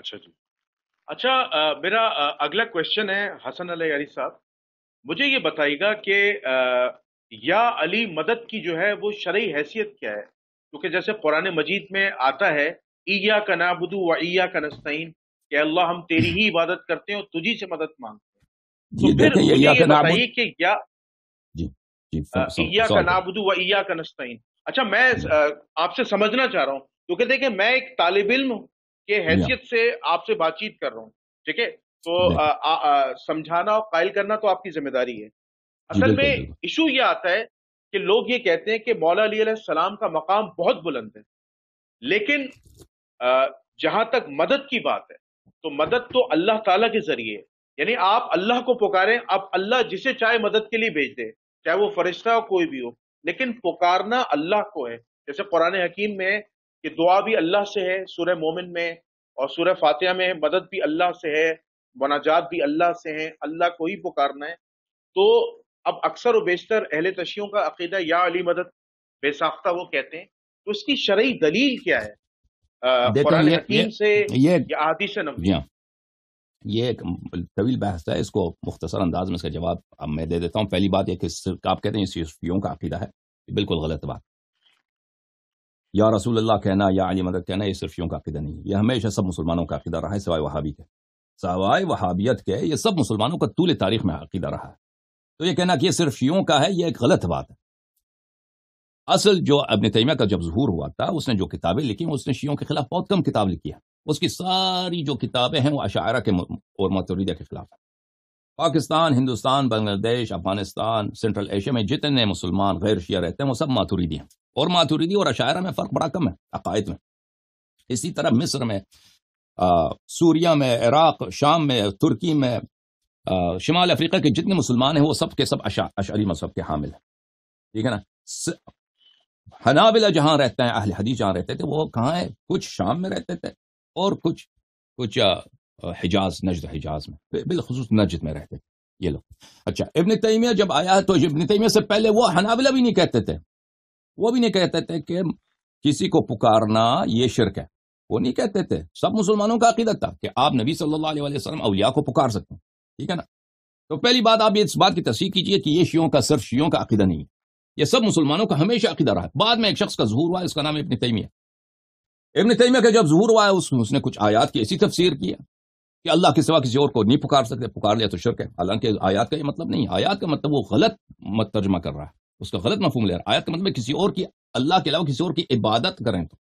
اچھا جی اچھا میرا اگلا کوشچن ہے حسن علی علی صاحب مجھے یہ بتائیے گا کہ یا علی مدد کی جو ہے وہ شرعی حیثیت کیا ہے کیونکہ جیسے قرآن مجید میں آتا ہے ایا کا نابدو و ایا کا نسطین کہ اللہ ہم تیری ہی عبادت کرتے ہیں اور تجھی سے مدد مانگتے ہیں تو جی، پھر یہ کہ یا ایا ایا کا کا نابدو و اچھا میں جی۔ آپ سے سمجھنا چاہ رہا ہوں کیونکہ دیکھیں میں ایک طالب علم حیثیت سے آپ سے بات چیت کر رہا ہوں ٹھیک ہے تو سمجھانا اور قائل کرنا تو آپ کی ذمہ داری ہے اصل میں ایشو یہ آتا ہے کہ لوگ یہ کہتے ہیں کہ مولا علی علیہ السلام کا مقام بہت بلند ہے لیکن جہاں تک مدد کی بات ہے تو مدد تو اللہ تعالیٰ کے ذریعے یعنی آپ اللہ کو پکاریں آپ اللہ جسے چاہے مدد کے لیے بھیج دے چاہے وہ فرشتہ ہو کوئی بھی ہو لیکن پکارنا اللہ کو ہے جیسے قرآن حکیم میں کہ دعا بھی اللہ سے ہے سورہ مومن میں اور سورہ فاتحہ میں مدد بھی اللہ سے ہے مناجات بھی اللہ سے ہیں اللہ کو ہی پکارنا ہے تو اب اکثر و بیشتر اہل تشیوں کا عقیدہ یا علی مدد بے ساختہ وہ کہتے ہیں تو اس کی شرعی دلیل کیا ہے قرآن حکیم سے یا جی ہاں۔ یہ ایک طویل بحث ہے اس کو مختصر انداز میں اس کا جواب اب میں دے دیتا ہوں پہلی بات یہ کہ آپ کہتے ہیں کا عقیدہ ہے بالکل غلط بات یا رسول اللہ کہنا یا علی مدد کہنا یہ صرف کا عقیدہ نہیں یہ ہمیشہ سب مسلمانوں کا عقیدہ رہا ہے سوائے وہابی کے سوائے وہابیت کے یہ سب مسلمانوں کا طول تاریخ میں عقیدہ رہا ہے تو یہ کہنا کہ یہ صرف کا ہے یہ ایک غلط بات ہے اصل جو ابن تیمیہ کا جب ظہور ہوا تھا اس نے جو کتابیں لکھی اس نے شیوں کے خلاف بہت کم کتاب لکھی ہے اس کی ساری جو کتابیں ہیں وہ اشاعرہ کے اور متوریدہ کے خلاف ہیں پاکستان ہندوستان بنگلہ دیش افغانستان سینٹرل ایشیا میں جتنے مسلمان غیر شیعہ رہتے ہیں وہ سب ماتھوریدی ہیں اور ماتھوریدی اور عشاء میں فرق بڑا کم ہے عقائد میں اسی طرح مصر میں سوریا میں عراق شام میں ترکی میں شمال افریقہ کے جتنے مسلمان ہیں وہ سب کے سب اشعری مذہب کے حامل ہیں ٹھیک ہے نا حنابلہ جہاں رہتے ہیں اہل حدیث جہاں رہتے تھے وہ کہاں ہے کچھ شام میں رہتے تھے اور کچھ کچھ حجاز نجد حجاز میں بالخصوص نجد میں رہتے یہ لوگ اچھا ابن ابن تیمیہ تیمیہ جب آیا تو سے پہلے وہ حنابلہ بھی نہیں کہتے تھے وہ بھی نہیں کہتے تھے کہ کسی کو پکارنا یہ شرک ہے وہ نہیں کہتے تھے سب مسلمانوں کا عقیدت تھا کہ آپ نبی صلی اللہ علیہ وسلم اولیاء کو پکار سکتے ہیں ٹھیک ہے نا تو پہلی بات آپ اس بات کی تصدیق کیجیے کہ یہ شیعوں کا صرف شیوں کا عقیدہ نہیں ہے یہ سب مسلمانوں کا ہمیشہ عقیدہ رہا ہے بعد میں ایک شخص کا ظہور ہوا اس کا نام ابن تیمیہ ابن تیمیہ کا جب ظہور ہوا اس میں اس نے کچھ آیات کی ایسی تفسیر کیا کہ اللہ کے سوا کسی اور کو نہیں پکار سکتے پکار لیا تو شرک ہے حالانکہ آیات کا یہ مطلب نہیں آیات کا مطلب وہ غلط ترجمہ کر رہا ہے اس کا غلط مفہوم لے رہا ہے آیات کا مطلب کسی اور کی اللہ کے علاوہ کسی اور کی عبادت کریں تو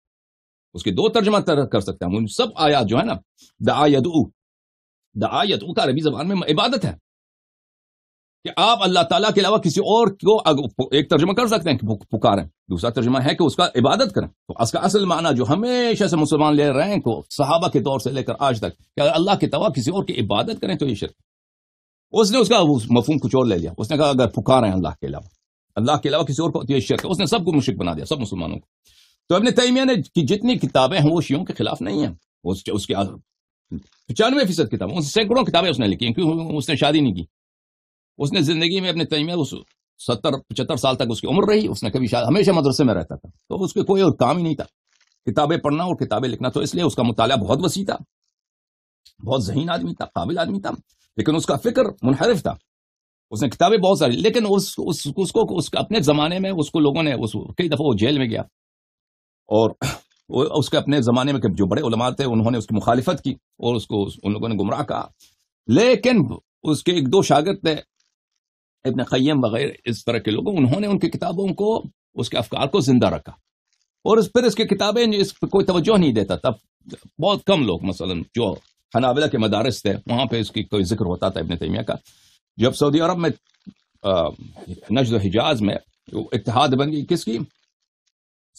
اس کے دو ترجمہ کر سکتے ہیں ان سب آیات جو ہے نا دا آیت او دا آیت او کا عربی زبان میں عبادت ہے کہ آپ اللہ تعالیٰ کے علاوہ کسی اور کو ایک ترجمہ کر سکتے ہیں کہ پکاریں دوسرا ترجمہ ہے کہ اس کا عبادت کریں تو اس کا اصل معنی جو ہمیشہ سے مسلمان لے رہے ہیں کو صحابہ کے طور سے لے کر آج تک کہ اگر اللہ کے توا کسی اور کی عبادت کریں تو یہ شرک اس نے اس کا مفہوم کچھ اور لے لیا اس نے کہا اگر پکارے ہیں اللہ کے علاوہ اللہ کے علاوہ کسی اور کو یہ شرک اس نے سب کو مشک بنا دیا سب مسلمانوں کو تو اپنے تیمیہ نے جتنی کتابیں ہیں وہ شیوں کے خلاف نہیں ہیں اس کے پچانوے فیصد کتابیں سینکڑوں کتابیں اس نے ہیں کیوں اس نے شادی نہیں کی اس نے زندگی میں اپنے تیمیہ اس ستر پچہتر سال تک اس کی عمر رہی اس نے کبھی شاید ہمیشہ مدرسے میں رہتا تھا تو اس کے کوئی اور کام ہی نہیں تھا کتابیں پڑھنا اور کتابیں لکھنا تو اس لیے اس کا مطالعہ بہت وسیع تھا بہت ذہین آدمی تھا قابل آدمی تھا لیکن اس کا فکر منحرف تھا اس نے کتابیں بہت ساری لیکن اس اس, اس اس کو اپنے زمانے میں اس کو لوگوں نے اس کئی دفعہ وہ جیل میں گیا اور اس کے اپنے زمانے میں جو بڑے علماء تھے انہوں نے اس کی مخالفت کی اور اس کو ان لوگوں نے گمراہ کہا لیکن اس کے ایک دو شاگرد تھے ابن قیم وغیرہ اس طرح کے لوگوں انہوں نے ان کی کتابوں کو اس کے افکار کو زندہ رکھا اور اس پھر اس کی کتابیں اس پہ کوئی توجہ نہیں دیتا تب بہت کم لوگ مثلا جو حناولہ کے مدارس تھے وہاں پہ اس کی کوئی ذکر ہوتا تھا ابن تیمیہ کا جب سعودی عرب میں نجد و حجاز میں اتحاد بن گئی کس کی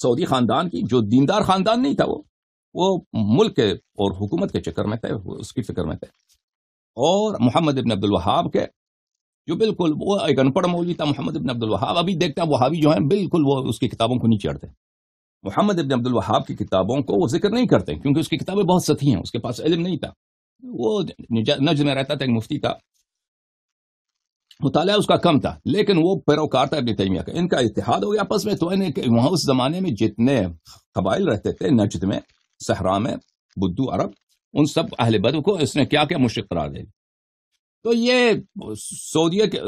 سعودی خاندان کی جو دیندار خاندان نہیں تھا وہ وہ ملک کے اور حکومت کے چکر میں تھے اس کی فکر میں تھے اور محمد ابن عبدالوہاب کے جو بالکل وہ ایک مولوی تھا محمد ابن عبد الوہاب ابھی دیکھتا ہیں وہابی جو ہیں بالکل وہ اس کی کتابوں کو نہیں چڑھتے محمد ابن عبد الوہاب کی کتابوں کو وہ ذکر نہیں کرتے کیونکہ اس کی کتابیں بہت ستی ہیں اس کے پاس علم نہیں تھا وہ نج میں رہتا تھا ایک مفتی تھا مطالعہ اس کا کم تھا لیکن وہ پیروکار تھا ابن تیمیہ کا ان کا اتحاد ہو گیا آپس میں تو وہاں اس زمانے میں جتنے قبائل رہتے تھے نجد میں صحرا میں بدو عرب ان سب اہل بدو کو اس نے کیا کیا مشکل قرار دے دی تو یہ سعودیہ کے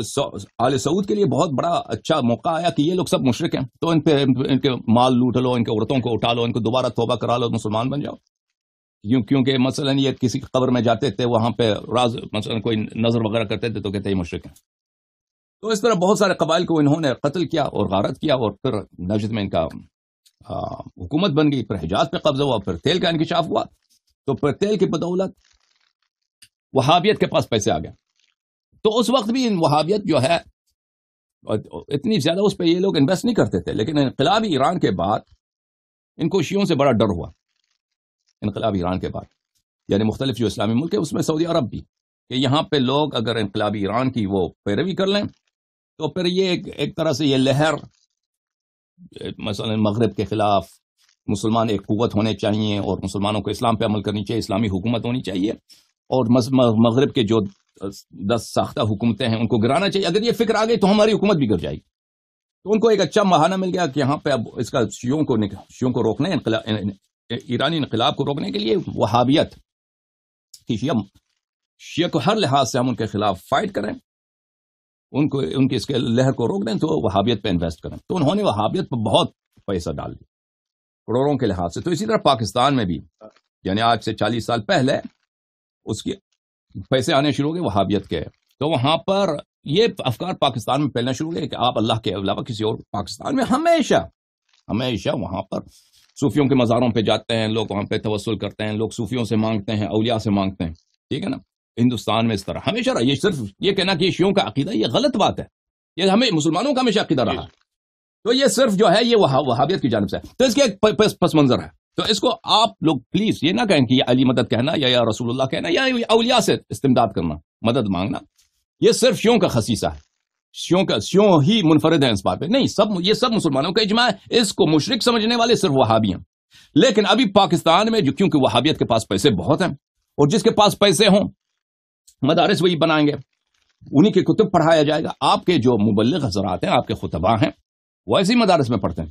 آل سعود کے لیے بہت بڑا اچھا موقع آیا کہ یہ لوگ سب مشرق ہیں تو ان پہ ان کے مال لوٹ لو ان کے عورتوں کو اٹھا لو ان کو دوبارہ توبہ کرا لو مسلمان بن جاؤ کیوں کیونکہ مثلا یہ کسی قبر میں جاتے تھے وہاں پہ راز مثلا کوئی نظر وغیرہ کرتے تھے تو کہتے ہیں مشرق ہیں تو اس طرح بہت سارے قبائل کو انہوں نے قتل کیا اور غارت کیا اور پھر نجد میں ان کا حکومت بن گئی پھر حجاز پہ قبضہ ہوا پھر تیل کا انکشاف ہوا تو پھر تیل کی بدولت وہابیت کے پاس پیسے آ گئے تو اس وقت بھی ان وہابیت جو ہے اتنی زیادہ اس پہ یہ لوگ انویسٹ نہیں کرتے تھے لیکن انقلابی ایران کے بعد ان کو شیوں سے بڑا ڈر ہوا انقلاب ایران کے بعد یعنی مختلف جو اسلامی ملک ہے اس میں سعودی عرب بھی کہ یہاں پہ لوگ اگر انقلابی ایران کی وہ پیروی کر لیں تو پھر یہ ایک طرح سے یہ لہر مثلا مغرب کے خلاف مسلمان ایک قوت ہونے چاہیے اور مسلمانوں کو اسلام پہ عمل کرنی چاہیے اسلامی حکومت ہونی چاہیے اور مغرب کے جو دس ساختہ حکومتیں ہیں ان کو گرانا چاہیے اگر یہ فکر آ گئی تو ہماری حکومت بھی گر جائے گی تو ان کو ایک اچھا مہانہ مل گیا کہ یہاں پہ اب اس کا شیوں کو روکنے ایرانی انقلاب کو روکنے کے لیے وہابیت شیعہ شیعہ کو ہر لحاظ سے ہم ان کے خلاف فائٹ کریں ان کو ان کی اس کے لہر کو روک دیں تو وہابیت پہ انویسٹ کریں تو انہوں نے وہابیت پہ بہت پیسہ ڈال دیا کروڑوں کے لحاظ سے تو اسی طرح پاکستان میں بھی یعنی آج سے چالیس سال پہلے اس کی پیسے آنے شروع ہو گئے وہابیت کے تو وہاں پر یہ افکار پاکستان میں پھیلنا شروع ہوئے کہ آپ اللہ کے علاوہ کسی اور پاکستان میں ہمیشہ ہمیشہ وہاں پر صوفیوں کے مزاروں پہ جاتے ہیں لوگ وہاں پہ توسل کرتے ہیں لوگ صوفیوں سے مانگتے ہیں اولیا سے مانگتے ہیں ٹھیک ہے نا ہندوستان میں اس طرح ہمیشہ رہا یہ صرف یہ کہنا کہ یہ شیوں کا عقیدہ یہ غلط بات ہے یہ ہمیں مسلمانوں کا ہمیشہ عقیدہ رہا جی۔ تو یہ صرف جو ہے یہ وہابیت کی جانب سے تو اس کے ایک پس منظر ہے تو اس کو آپ لوگ پلیز یہ نہ کہیں کہ یہ علی مدد کہنا یا یا رسول اللہ کہنا یا اولیاء سے استمداد کرنا مدد مانگنا یہ صرف شیوں کا خصیصہ ہے شیوں کا شیوں ہی منفرد ہے اس بات پہ نہیں سب یہ سب مسلمانوں کا اجماع ہے اس کو مشرق سمجھنے والے صرف ہیں لیکن ابھی پاکستان میں جو کیونکہ وہ کے پاس پیسے بہت ہیں اور جس کے پاس پیسے ہوں مدارس وہی بنائیں گے انہی کے کتب پڑھایا جائے گا آپ کے جو مبلغ حضرات ہیں آپ کے خطبہ ہیں وہ ایسے مدارس میں پڑھتے ہیں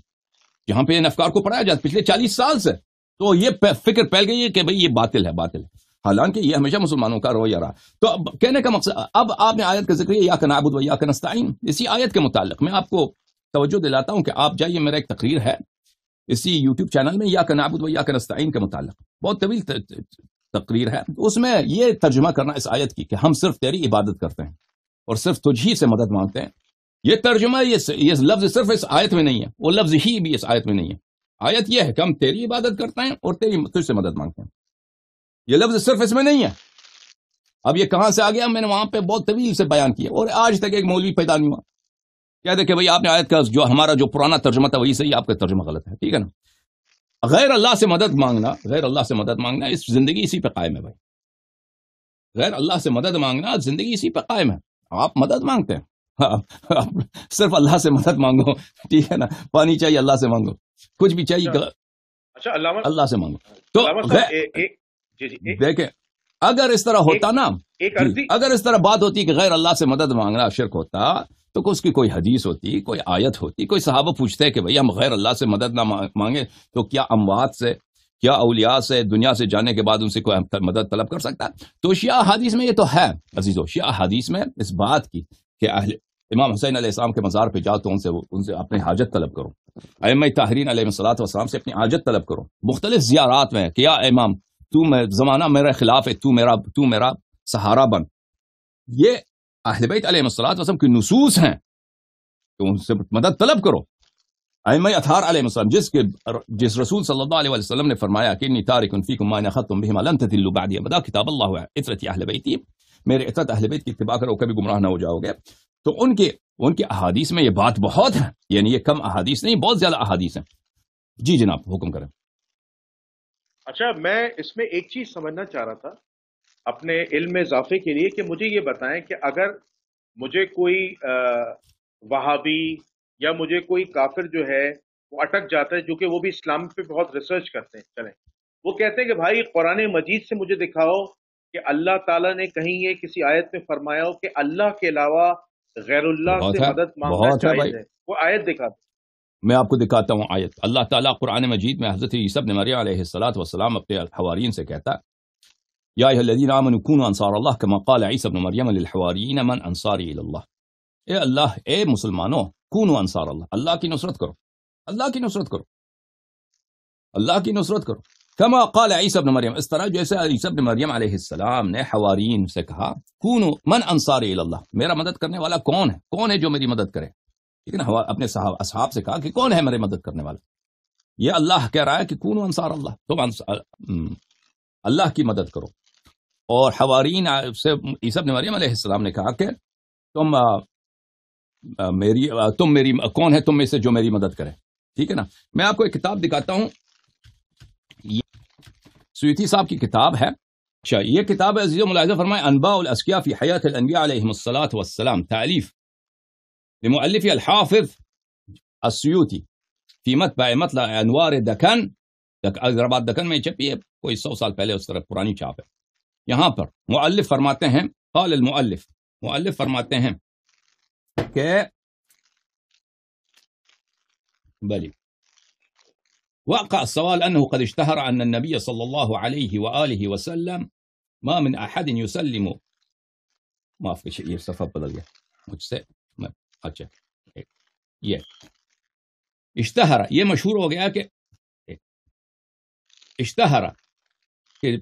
جہاں پہ ان افکار کو پڑھایا جاتا پچھلے چالیس سال سے تو یہ فکر پھیل گئی ہے کہ بھئی یہ باطل ہے باطل ہے حالانکہ یہ ہمیشہ مسلمانوں کا رویہ رہا تو اب کہنے کا مقصد اب آپ نے آیت کا ذکر یا یا کہ نستعین اسی آیت کے متعلق میں آپ کو توجہ دلاتا ہوں کہ آپ جائیے میرا ایک تقریر ہے اسی یوٹیوب چینل میں یا کناب یا کہ نستعین کے متعلق بہت طویل تقریر ہے اس میں یہ ترجمہ کرنا اس آیت کی کہ ہم صرف تیری عبادت کرتے ہیں اور صرف تجھ ہی سے مدد مانگتے ہیں یہ ترجمہ یہ لفظ صرف اس آیت میں نہیں ہے وہ لفظ ہی بھی اس آیت میں نہیں ہے آیت یہ ہے کہ ہم تیری عبادت کرتے ہیں اور تیری تجھ سے مدد مانگتے ہیں یہ لفظ صرف اس میں نہیں ہے اب یہ کہاں سے آ گیا میں نے وہاں پہ بہت طویل سے بیان کیا اور آج تک ایک مولوی پیدا نہیں ہوا دے کہ بھائی آپ نے آیت کا جو ہمارا جو پرانا ترجمہ تھا وہی سے ہی آپ کا ترجمہ غلط ہے ٹھیک ہے نا غیر اللہ سے مدد مانگنا غیر اللہ سے مدد مانگنا اس زندگی اسی پہ قائم ہے بھائی غیر اللہ سے مدد مانگنا زندگی اسی پہ قائم ہے آپ مدد مانگتے ہیں صرف اللہ سے مدد مانگو ٹھیک ہے نا پانی چاہیے اللہ سے مانگو کچھ بھی چاہیے اللہ اچھا۔ اچھا، اللہ سے مانگو تو جی، جی، دیکھیں اگر اس طرح ہوتا نا جی، اگر اس طرح بات ہوتی کہ غیر اللہ سے مدد مانگنا شرک ہوتا تو اس کی کوئی حدیث ہوتی کوئی آیت ہوتی کوئی صحابہ پوچھتے کہ بھائی ہم غیر اللہ سے مدد نہ مانگے تو کیا اموات سے کیا اولیاء سے دنیا سے جانے کے بعد ان سے کوئی مدد طلب کر سکتا ہے تو شیعہ حادیث میں یہ تو ہے عزیزو شیعہ حدیث حادیث میں اس بات کی کہ امام حسین علیہ السلام کے مزار پہ جاؤ تو ان سے ان سے اپنی حاجت طلب کرو ام تاہرین علیہ السلاۃ وسلم سے اپنی حاجت طلب کرو مختلف زیارات میں کہ یا امام تو میں زمانہ میرے خلاف ہے تو تو میرا میرا سہارا بن یہ اہل بیت علیہ صلاحت وسلم کی نصوص ہیں تو ان سے مدد طلب کرو اےم اطہار علیہ السلام جس کے جس رسول صلی اللہ علیہ وسلم نے فرمایا کہ انی تارک فیکم ما نخطم لن تذلوا بعد کتاب اللہ ہے اہل اہل بیت میرے کی اتباع کرو کبھی گمراہ نہ ہو جاؤ گے تو ان کے ان کے احادیث میں یہ بات بہت ہے یعنی یہ کم احادیث نہیں بہت زیادہ احادیث ہیں جی جناب حکم کریں اچھا میں اس میں ایک چیز سمجھنا چاہ رہا تھا اپنے علم اضافے کے لیے کہ مجھے یہ بتائیں کہ اگر مجھے کوئی وہابی یا مجھے کوئی کافر جو ہے وہ اٹک جاتا ہے جو کہ وہ بھی اسلام پہ بہت ریسرچ کرتے ہیں چلیں وہ کہتے ہیں کہ بھائی قرآن مجید سے مجھے دکھاؤ کہ اللہ تعالیٰ نے کہیں یہ کسی آیت میں فرمایا ہو کہ اللہ کے علاوہ غیر اللہ بہت سے مدد مانگنا بہت چاہیے بھائی. وہ آیت دکھاتا میں آپ کو دکھاتا ہوں آیت اللہ تعالیٰ قرآن مجید میں حضرت عیسیٰ نے مریم علیہ السلاۃ وسلام اپنے حوارین سے کہتا یا اے الذین آمنوا کونوا انصار اللہ کما قال عیسی ابن مریم للحوارین من انصاری الی اللہ اے اللہ اے مسلمانوں کونوا انصار اللہ اللہ کی نصرت کرو اللہ کی نصرت کرو اللہ کی نصرت کرو عیسی ابن مریم اس طرح جیسے عیسی ابن مریم علیہ السلام نے حوارین سے کہا کون مدد کرنے والا کون ہے کون ہے جو میری مدد کرے اپنے صحاب اصحاب سے کہا کہ کون ہے میرے مدد کرنے والا یہ اللہ کہہ رہا ہے کہ انصار تم اللہ کی مدد کرو اور حوارین سے عیسی ابن مریم علیہ السلام نے کہا کہ تم میری تم میری کون ہے تم میں سے جو میری مدد کرے ٹھیک ہے نا میں آپ کو ایک کتاب دکھاتا ہوں سيوتي صاحب کی کتاب ہے اچھا یہ کتاب ہے عزیز و ملاحظہ فرمائے انباء الاسکیہ فی حیات الانبیاء علیہم الصلاة والسلام تأليف لمؤلف الحافظ السیوتی في متبع مطلع انوار دكان اگر بات دكان ما چپی ہے کوئی سو سال پہلے اس طرح پرانی چاپ ہے یہاں پر مؤلف فرماتے ہیں قال المؤلف مؤلف فرماتے ہیں کہ بلی وقع السؤال أنه قد اشتهر أن النبي صلى الله عليه وآله وسلم ما من أحد يسلم ما في شيء يتفضل مجزئ يه اشتهر ये मशहूर اشتهر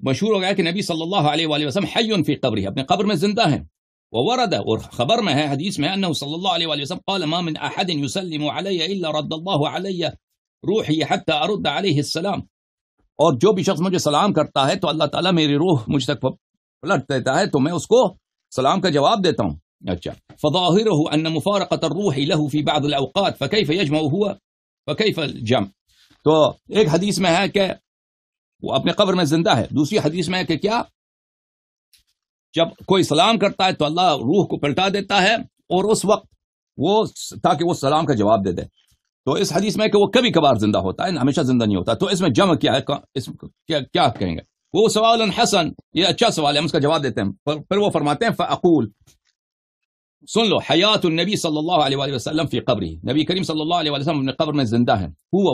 مشهور وقعك النبي صلى الله عليه وآله وسلم حي في قبره ابن قبر من زندهن وورد وخبر ما هي حديث ما انه صلى الله عليه وآله وسلم قال ما من احد يسلم علي الا رد الله علي روح السلام اور جو بھی شخص مجھے سلام کرتا ہے تو اللہ تعالیٰ میری روح مجھ تک پلٹ دیتا ہے تو میں اس کو سلام کا جواب دیتا ہوں اچھا بعض الاوقات هو فکیف الجمع تو ایک حدیث میں ہے کہ وہ اپنے قبر میں زندہ ہے دوسری حدیث میں ہے کہ کیا جب کوئی سلام کرتا ہے تو اللہ روح کو پلٹا دیتا ہے اور اس وقت وہ تاکہ وہ سلام کا جواب دے دے تو اس حدیث میں کہ وہ کبھی کبھار زندہ ہوتا ہے یعنی ہمیشہ زندہ نہیں ہوتا تو اس میں جمع کیا ہے اس کیا کیا کہیں گے وہ سوال حسن یہ اچھا سوال ہے ہم اس کا جواب دیتے ہیں پھر وہ فرماتے ہیں سن لو حیات النبی صلی اللہ علیہ وسلم فی قبری نبی کریم صلی اللہ علیہ وسلم اپنے قبر میں زندہ ہیں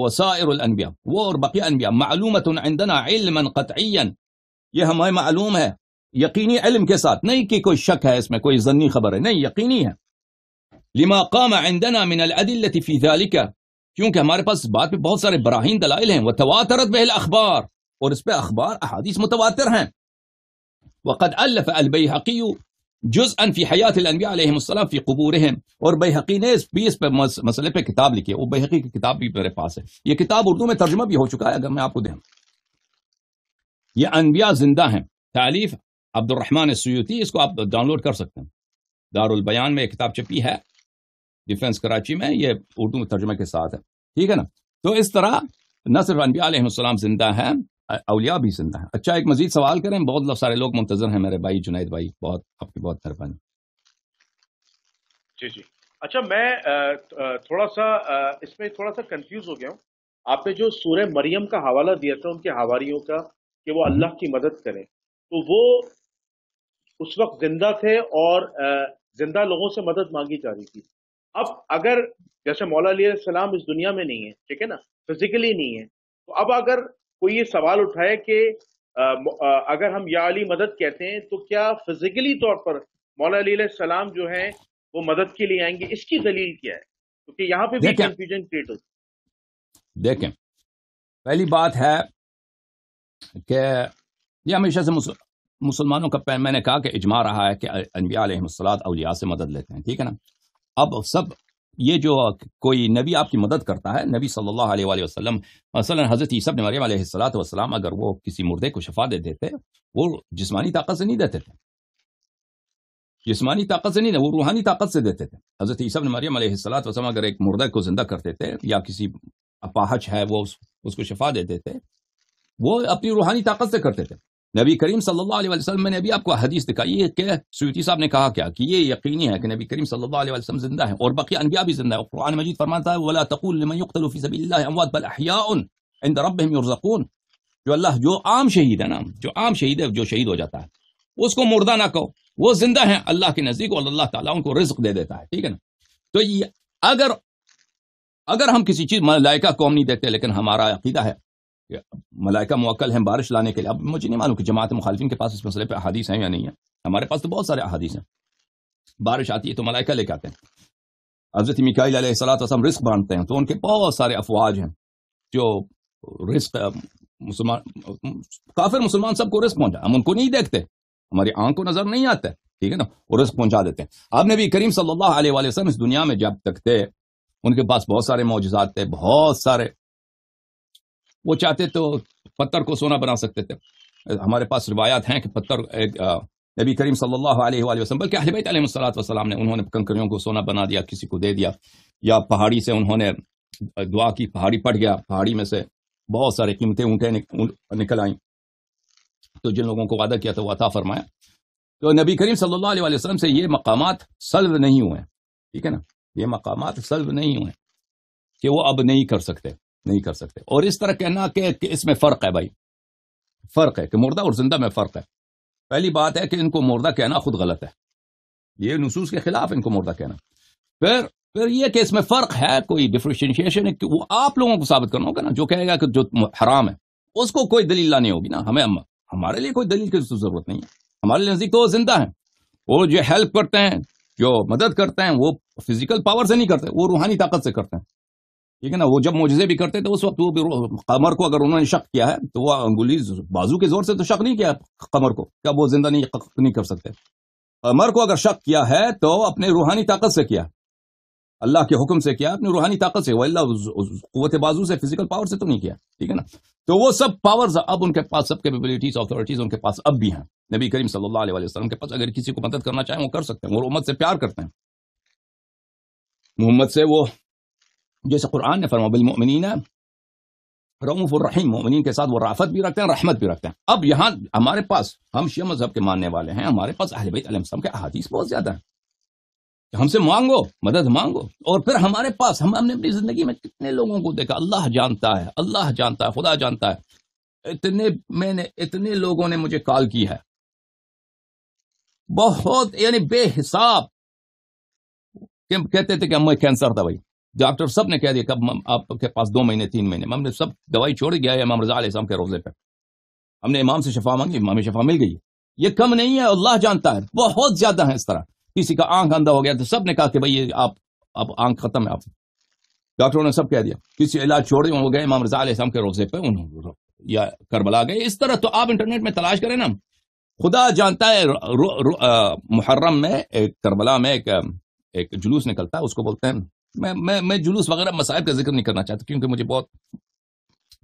وسائر الانبیاء وہ اور بقیہ یہ ہمیں معلوم ہے یقینی علم کے ساتھ نہیں کہ کوئی شک ہے اس میں کوئی ظنی خبر ہے نہیں یقینی ہے لما قام عندنا من الأدلة في ذلك كيونك هماري پاس بات پر بہت سارے دلائل ہیں وتواترت به الأخبار اور اس أخبار أحاديث متواتر ہیں وقد ألف البيهقي جزءا في حياة الأنبياء عليهم السلام في قبورهم اور بيهقي نے اس بیس پر مسئلے پر کتاب لکھے وہ بيهقي کی کتاب بھی پاس یہ کتاب اردو میں ترجمہ بھی ہو چکا ہے اگر میں آپ کو دیں یہ انبیاء زندہ ہیں تعلیف عبد الرحمن السيوتي اس کو آپ ڈاؤنلوڈ کر سکتے ہیں دار البیان میں ایک کتاب چپی ہے ڈیفینس کراچی میں یہ اردو میں ترجمہ کے ساتھ ہے ٹھیک ہے نا تو اس طرح نہ صرف انبیاء علیہ السلام زندہ ہیں اولیاء بھی زندہ ہیں اچھا ایک مزید سوال کریں بہت سارے لوگ منتظر ہیں میرے بھائی جنید بھائی بہت آپ کی بہت مہربانی جی جی اچھا میں تھوڑا سا اس میں تھوڑا سا کنفیوز ہو گیا ہوں آپ نے جو سورہ مریم کا حوالہ دیا تھا ان کے حواریوں کا کہ وہ اللہ کی مدد کریں تو وہ اس وقت زندہ تھے اور زندہ لوگوں سے مدد مانگی جا رہی تھی اب اگر جیسے مولا علیہ السلام اس دنیا میں نہیں ہے ٹھیک ہے نا فزیکلی نہیں ہے تو اب اگر کوئی یہ سوال اٹھائے کہ اگر ہم یا علی مدد کہتے ہیں تو کیا فزیکلی طور پر مولا علی علیہ السلام جو ہیں وہ مدد کے لیے آئیں گے اس کی دلیل کیا ہے کیونکہ یہاں پہ بھی کنفیوژن کریٹ ہوتی دیکھیں پہلی بات ہے کہ یہ ہمیشہ سے مسلمانوں کا میں نے کہا کہ اجماع رہا ہے کہ انبیاء علیہ اولیاء سے مدد لیتے ہیں ٹھیک ہے نا اب سب یہ جو کوئی نبی آپ کی مدد کرتا ہے نبی صلی اللہ علیہ وآلہ وسلم مثلا حضرت عیسیٰ عیصب مریم علیہ السلام وسلم اگر وہ کسی مردے کو شفا دے دیتے وہ جسمانی طاقت سے نہیں دیتے تھے جسمانی طاقت سے نہیں وہ روحانی طاقت سے دیتے تھے حضرت عیسیٰ نے مریم علیہ السلام وسلم اگر ایک مردے کو زندہ کرتے تھے یا کسی اپاہچ ہے وہ اس کو شفا دیتے تھے وہ اپنی روحانی طاقت سے کرتے تھے نبی کریم صلی اللہ علیہ وسلم میں نے ابھی آپ کو حدیث دکھائی ہے کہ سویتی صاحب نے کہا کیا کہ یہ یقینی ہے کہ نبی کریم صلی اللہ علیہ وسلم زندہ ہے اور باقی انبیاء بھی زندہ ہے قرآن مجید فرماتا ہے جو عام شہید ہے نا جو عام شہید ہے جو شہید ہو جاتا ہے اس کو مردہ نہ کہو وہ زندہ ہیں اللہ کے نزدیک اور اللہ تعالیٰ ان کو رزق دے دیتا ہے ٹھیک ہے نا تو اگر اگر ہم کسی چیز ملائکہ کو قوم نہیں دیکھتے لیکن ہمارا عقیدہ ہے ملائکہ موکل ہیں بارش لانے کے لیے اب مجھے نہیں معلوم کہ جماعت مخالفین کے پاس اس مسئلے پہ احادیث ہیں یا نہیں ہیں ہمارے پاس تو بہت سارے احادیث ہیں بارش آتی ہے تو ملائکہ لے کے آتے ہیں حضرت علیہ السلاۃ وسلم رسک باندھتے ہیں تو ان کے بہت سارے افواج ہیں جو رزق مسلمان کافر مسلمان سب کو رسک پہنچا ہم ان کو نہیں دیکھتے ہماری آنکھ کو نظر نہیں آتا ٹھیک ہے نا وہ رسک پہنچا دیتے ہیں آپ نبی کریم صلی اللہ علیہ وسلم اس دنیا میں جب تک تھے ان کے پاس بہت سارے معجزات تھے بہت سارے وہ چاہتے تو پتھر کو سونا بنا سکتے تھے ہمارے پاس روایات ہیں کہ پتھر نبی کریم صلی اللہ علیہ وآلہ وسلم بلکہ اہل بیت علیہ اللہ وسلام وسلم نے انہوں نے کنکریوں کو سونا بنا دیا کسی کو دے دیا یا پہاڑی سے انہوں نے دعا کی پہاڑی پٹ گیا پہاڑی میں سے بہت سارے قیمتیں اونٹیں نکل آئیں تو جن لوگوں کو وعدہ کیا تھا وہ عطا فرمایا تو نبی کریم صلی اللہ علیہ وآلہ وسلم سے یہ مقامات سلو نہیں ہوئے ٹھیک ہے نا یہ مقامات سلو نہیں ہوئے کہ وہ اب نہیں کر سکتے نہیں کر سکتے اور اس طرح کہنا کہ اس میں فرق ہے بھائی فرق ہے کہ مردہ اور زندہ میں فرق ہے پہلی بات ہے کہ ان کو مردہ کہنا خود غلط ہے یہ نصوص کے خلاف ان کو مردہ کہنا پھر پھر یہ کہ اس میں فرق ہے کوئی ڈفرینشیشن ہے کہ وہ آپ لوگوں کو ثابت کرنا ہوگا نا جو کہے گا کہ جو حرام ہے اس کو کوئی دلیل لانی ہوگی نا ہمیں ہمارے لیے کوئی دلیل کی ضرورت نہیں ہے ہمارے نزدیک تو وہ زندہ ہیں وہ جو ہیلپ کرتے ہیں جو مدد کرتے ہیں وہ فزیکل پاور سے نہیں کرتے وہ روحانی طاقت سے کرتے ہیں ٹھیک ہے نا وہ جب معجزے بھی کرتے تھے اس وقت وہ قمر کو اگر انہوں نے شک کیا ہے تو وہ انگلی بازو کے زور سے تو شک نہیں کیا قمر کو کیا وہ زندہ نہیں نہیں کر سکتے قمر کو اگر شک کیا ہے تو اپنے روحانی طاقت سے کیا اللہ کے حکم سے کیا اپنی روحانی طاقت سے وہ اللہ قوت بازو سے فزیکل پاور سے تو نہیں کیا ٹھیک ہے نا تو وہ سب پاورز اب ان کے پاس سب کیپبلٹیز اتارٹیز ان کے پاس اب بھی ہیں نبی کریم صلی اللہ علیہ وسلم کے پاس اگر کسی کو مدد کرنا چاہیں وہ کر سکتے ہیں وہ امت سے پیار کرتے ہیں محمد سے وہ جیسے قرآن نے فرمنین بالمؤمنین رَوف الرحیم مؤمنین کے ساتھ وہ رافت بھی رکھتے ہیں رحمت بھی رکھتے ہیں اب یہاں ہمارے پاس ہم شیعہ مذہب کے ماننے والے ہیں ہمارے پاس اہل بیت علیہ السلام کے احادیث بہت زیادہ ہیں ہم سے مانگو مدد مانگو اور پھر ہمارے پاس ہم نے اپنی زندگی میں کتنے لوگوں کو دیکھا اللہ جانتا ہے اللہ جانتا ہے خدا جانتا ہے اتنے میں نے اتنے لوگوں نے مجھے کال کی ہے بہت یعنی بے حساب کہتے تھے کہ کینسر تھا بھائی ڈاکٹر سب نے کہہ دیا کب آپ کے پاس دو مہینے تین مہینے ہم نے سب دوائی چھوڑ گیا ہے امام رضا علیہ السلام کے روزے پہ ہم نے امام سے شفا مانگی امام شفا مل گئی یہ کم نہیں ہے اللہ جانتا ہے بہت زیادہ ہے اس طرح کسی کا آنکھ اندھا ہو گیا تو سب نے کہا کہ بھائی آپ اب آنکھ ختم ہے آپ ڈاکٹروں نے سب کہہ دیا کسی علاج چھوڑے ہو گئے امام رضا علیہ السلام کے روزے پہ انہوں یا کربلا گئے اس طرح تو آپ انٹرنیٹ میں تلاش کریں نا خدا جانتا ہے محرم میں ایک کربلا میں ایک ایک جلوس نکلتا ہے اس کو بولتے ہیں میں میں میں جلوس وغیرہ مسائل کا ذکر نہیں کرنا چاہتا کیونکہ مجھے بہت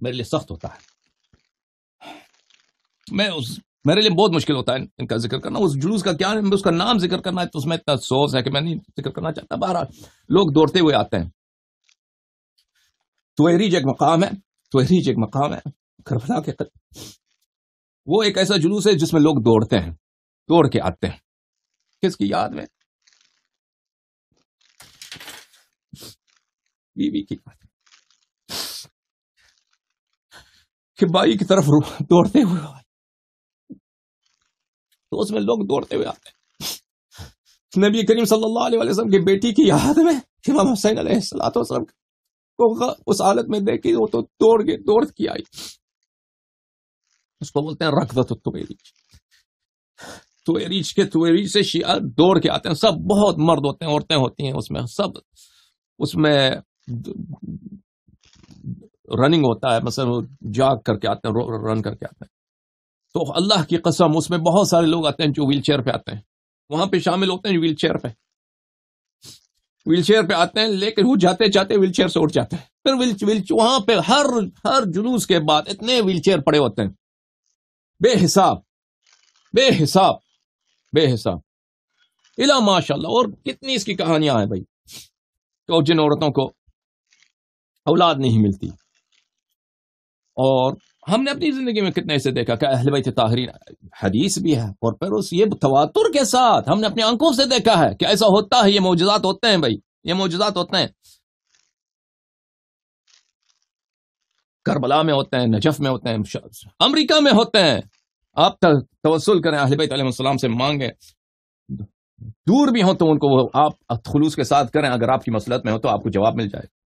میرے لیے سخت ہوتا ہے میں اس میرے لیے بہت مشکل ہوتا ہے ان کا ذکر کرنا اس جلوس کا کیا ہے ہے اس کا نام ذکر کرنا ہے تو اس میں اتنا افسوس ہے کہ میں نہیں ذکر کرنا چاہتا بہرحال لوگ دوڑتے ہوئے آتے ہیں تو ایک مقام ہے ایک مقام ہے کربلا کے وہ ایک ایسا جلوس ہے جس میں لوگ دوڑتے ہیں دوڑ کے آتے ہیں کس کی یاد میں بی بی کی کہ بائی کی طرف دوڑتے ہوئے آئے تو اس میں لوگ دوڑتے ہوئے آتے ہیں نبی کریم صلی اللہ علیہ وسلم کی بیٹی کی یاد میں امام حسین علیہ السلام کو اس حالت میں دیکھی وہ تو دوڑ گئے دوڑ کی آئی اس کو بولتے ہیں رکھ دو تو ایریچ تو ایریچ کے تو ایریچ سے شیعہ دوڑ کے آتے ہیں سب بہت مرد ہوتے ہیں عورتیں ہوتی ہیں اس میں سب اس میں رننگ ہوتا ہے مثلا جاگ کر کے آتے ہیں رن کر کے آتے ہیں تو اللہ کی قسم اس میں بہت سارے لوگ آتے ہیں جو ویل چیئر پہ آتے ہیں وہاں پہ شامل ہوتے ہیں ویل چیئر پہ ویل چیئر پہ آتے ہیں لیکن وہ جاتے جاتے ویل چیئر سے اٹھ جاتے ہیں پھر ویل ویل وہاں پہ ہر ہر جلوس کے بعد اتنے ویل چیئر پڑے ہوتے ہیں بے حساب بے حساب بے حساب الا ماشاء اللہ اور کتنی اس کی کہانیاں ہیں بھائی تو جن عورتوں کو اولاد نہیں ملتی اور ہم نے اپنی زندگی میں کتنے ایسے دیکھا کہ اہل بیت تاہرین حدیث بھی ہے اور پھر اس یہ تواتر کے ساتھ ہم نے اپنی آنکھوں سے دیکھا ہے کہ ایسا ہوتا ہے یہ معجزات ہوتے ہیں بھائی یہ معجزات ہوتے ہیں کربلا میں ہوتے ہیں نجف میں ہوتے ہیں امریکہ میں ہوتے ہیں آپ توسل کریں اہل بیت علیہ السلام سے مانگیں دور بھی ہوں تو ان کو وہ آپ خلوص کے ساتھ کریں اگر آپ کی مسلط میں ہو تو آپ کو جواب مل جائے